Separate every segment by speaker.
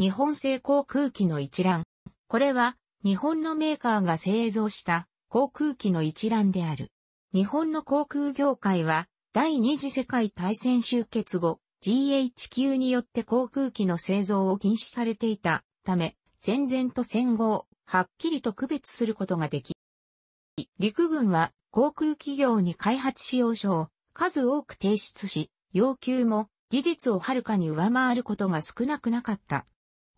Speaker 1: 日本製航空機の一覧。これは、日本のメーカーが製造した航空機の一覧である。日本の航空業界は、第二次世界大戦終結後、GHQ によって航空機の製造を禁止されていたため、戦前と戦後をはっきりと区別することができ、陸軍は航空企業に開発使用書を数多く提出し、要求も技術をはるかに上回ることが少なくなかった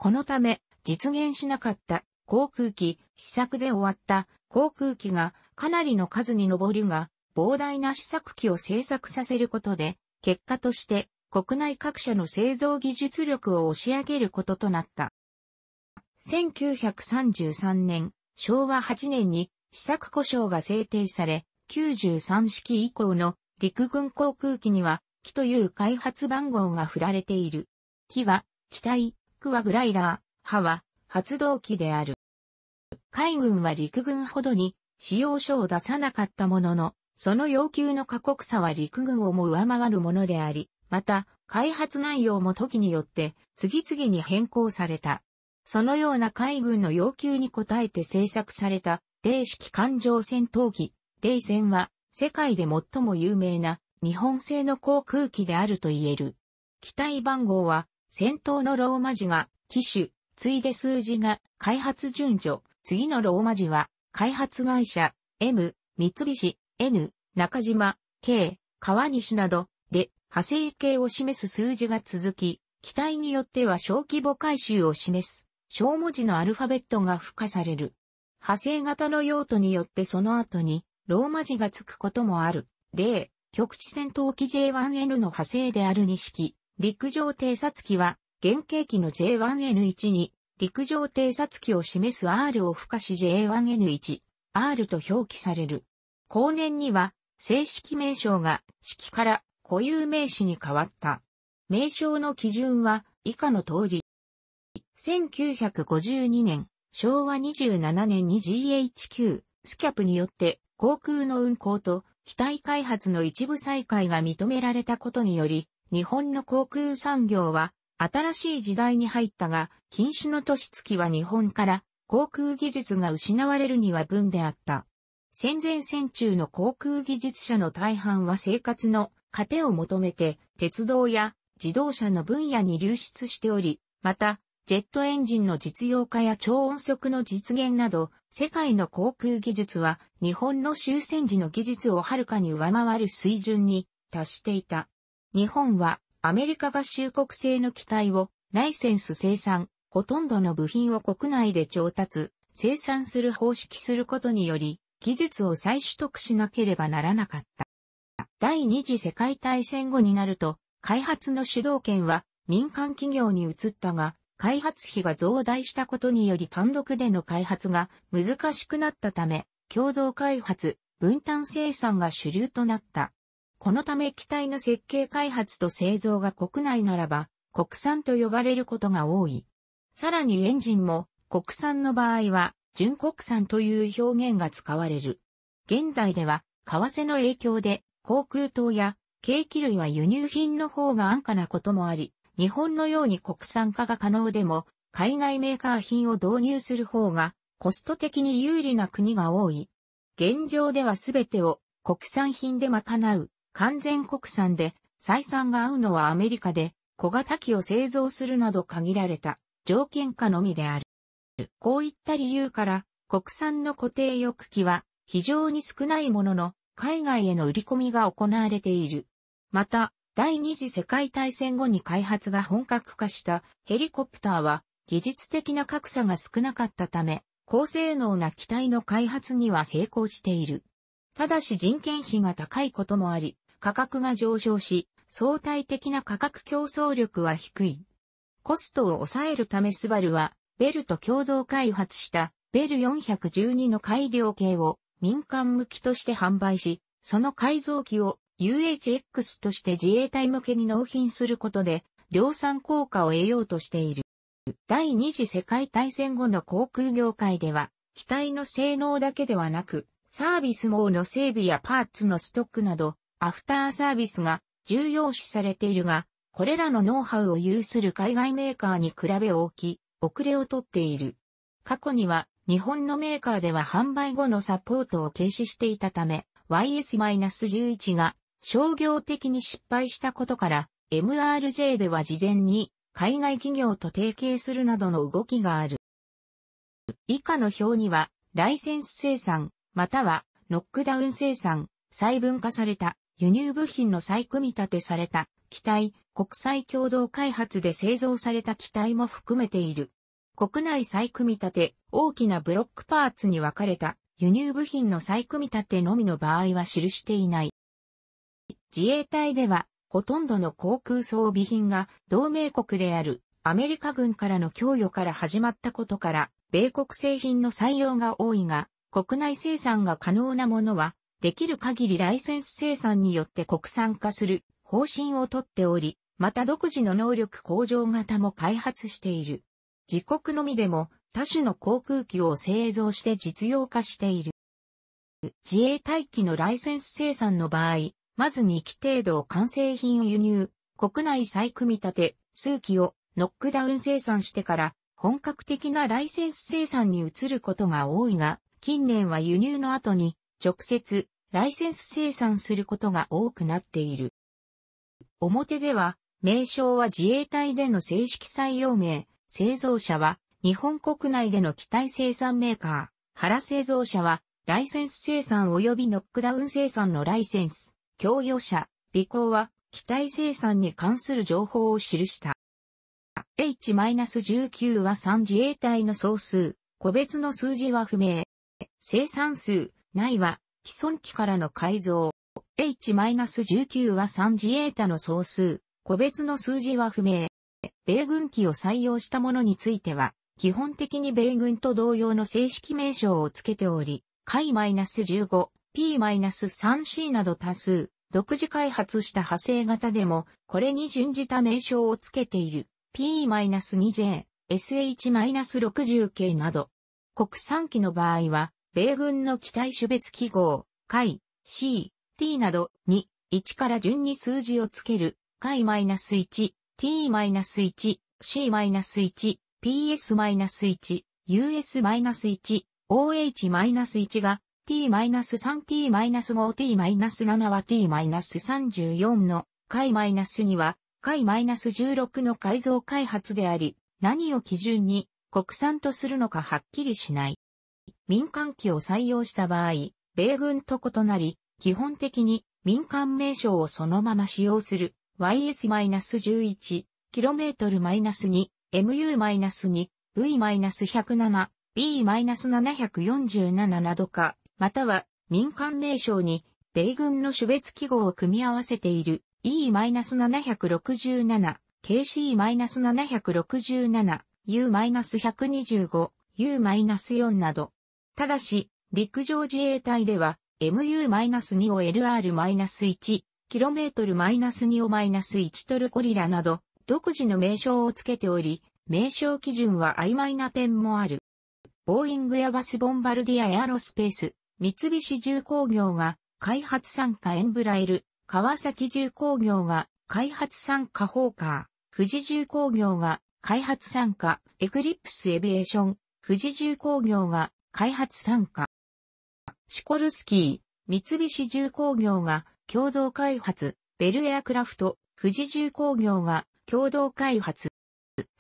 Speaker 1: このため、実現しなかった航空機、試作で終わった航空機がかなりの数に上るが、膨大な試作機を製作させることで、結果として国内各社の製造技術力を押し上げることとなった。1933年、昭和8年に試作故障が制定され、93式以降の陸軍航空機には、機という開発番号が振られている。機は、機体、クはグライラー、は発動機である。海軍は陸軍ほどに使用書を出さなかったものの、その要求の過酷さは陸軍をも上回るものであり、また、開発内容も時によって次々に変更された。そのような海軍の要求に応えて製作された、零式艦上戦闘機、零戦は、世界で最も有名な日本製の航空機であると言える。機体番号は先頭のローマ字が機種、ついで数字が開発順序、次のローマ字は開発会社、M、三菱、N、中島、K、川西などで派生形を示す数字が続き、機体によっては小規模回収を示す小文字のアルファベットが付加される。派生型の用途によってその後にローマ字が付くこともある。例、局地戦闘機 J1N の派生である2式。陸上偵察機は、原型機の J1N1 に、陸上偵察機を示す R を付加し J1N1、R と表記される。後年には、正式名称が、式から固有名詞に変わった。名称の基準は、以下の通り。1952年、昭和27年に GHQ、スキャプによって、航空の運航と、機体開発の一部再開が認められたことにより、日本の航空産業は新しい時代に入ったが、禁止の年月は日本から航空技術が失われるには分であった。戦前戦中の航空技術者の大半は生活の糧を求めて鉄道や自動車の分野に流出しており、また、ジェットエンジンの実用化や超音速の実現など、世界の航空技術は日本の終戦時の技術をはるかに上回る水準に達していた。日本はアメリカ合衆国製の機体をライセンス生産、ほとんどの部品を国内で調達、生産する方式することにより、技術を再取得しなければならなかった。第二次世界大戦後になると、開発の主導権は民間企業に移ったが、開発費が増大したことにより単独での開発が難しくなったため、共同開発、分担生産が主流となった。このため機体の設計開発と製造が国内ならば、国産と呼ばれることが多い。さらにエンジンも、国産の場合は、純国産という表現が使われる。現代では、為替の影響で、航空灯や、景気類は輸入品の方が安価なこともあり、日本のように国産化が可能でも、海外メーカー品を導入する方が、コスト的に有利な国が多い。現状ではすべてを国産品で賄う完全国産で、採算が合うのはアメリカで、小型機を製造するなど限られた条件下のみである。こういった理由から、国産の固定翼機は非常に少ないものの、海外への売り込みが行われている。また、第二次世界大戦後に開発が本格化したヘリコプターは、技術的な格差が少なかったため、高性能な機体の開発には成功している。ただし人件費が高いこともあり、価格が上昇し、相対的な価格競争力は低い。コストを抑えるためスバルは、ベルと共同開発したベル412の改良系を民間向きとして販売し、その改造機を UHX として自衛隊向けに納品することで量産効果を得ようとしている。第二次世界大戦後の航空業界では、機体の性能だけではなく、サービス網の整備やパーツのストックなど、アフターサービスが重要視されているが、これらのノウハウを有する海外メーカーに比べ大き、い遅れをとっている。過去には、日本のメーカーでは販売後のサポートを停止していたため、YS-11 が商業的に失敗したことから、MRJ では事前に海外企業と提携するなどの動きがある。以下の表には、ライセンス生産、またはノックダウン生産、細分化された輸入部品の再組み立てされた機体、国際共同開発で製造された機体も含めている。国内再組み立て、大きなブロックパーツに分かれた輸入部品の再組み立てのみの場合は記していない。自衛隊では、ほとんどの航空装備品が同盟国であるアメリカ軍からの供与から始まったことから、米国製品の採用が多いが、国内生産が可能なものはできる限りライセンス生産によって国産化する方針をとっており、また独自の能力向上型も開発している。自国のみでも多種の航空機を製造して実用化している。自衛隊機のライセンス生産の場合、まず2機程度完成品を輸入、国内再組み立て、数機をノックダウン生産してから本格的なライセンス生産に移ることが多いが、近年は輸入の後に直接ライセンス生産することが多くなっている。表では、名称は自衛隊での正式採用名、製造者は日本国内での機体生産メーカー、原製造者はライセンス生産及びノックダウン生産のライセンス、供与者、備行は機体生産に関する情報を記した。H-19 は3自衛隊の総数、個別の数字は不明。生産数、ないは既存機からの改造。H-19 は3自衛隊の総数、個別の数字は不明。米軍機を採用したものについては、基本的に米軍と同様の正式名称をつけており、海 -15、P-3C など多数、独自開発した派生型でも、これに準じた名称をつけている P-2J、SH-60 k など。国産機の場合は、米軍の機体種別記号、解、C、T などに、1から順に数字をつける、解 -1、T-1、C-1、PS-1、US-1、OH-1 が T-3T-5T-7 は T-34 の解 -2 は解 -16 の改造開発であり、何を基準に国産とするのかはっきりしない。民間機を採用した場合、米軍と異なり、基本的に民間名称をそのまま使用する YS-11、km-2、MU-2、V-107、B-747 などか、または民間名称に米軍の種別記号を組み合わせている E-767、KC-767、U-125、U-4 など、ただし、陸上自衛隊では、MU-2 を LR-1、km-2 を -1 トルコリラなど、独自の名称をつけており、名称基準は曖昧な点もある。ボーイングやバスボンバルディアエアロスペース、三菱重工業が開発参加エンブラエル、川崎重工業が開発参加ホーカー、富士重工業が開発参加エクリプスエビエーション、富士重工業が開発参加。シコルスキー、三菱重工業が共同開発、ベルエアクラフト、富士重工業が共同開発。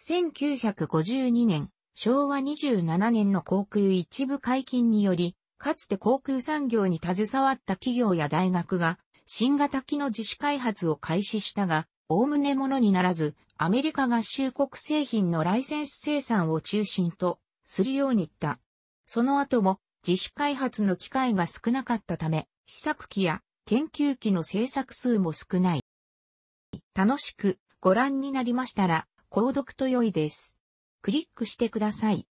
Speaker 1: 1952年、昭和27年の航空一部解禁により、かつて航空産業に携わった企業や大学が、新型機の自主開発を開始したが、おおむねものにならず、アメリカ合衆国製品のライセンス生産を中心とするように言った。その後も自主開発の機会が少なかったため、試作機や研究機の制作数も少ない。楽しくご覧になりましたら、購読と良いです。クリックしてください。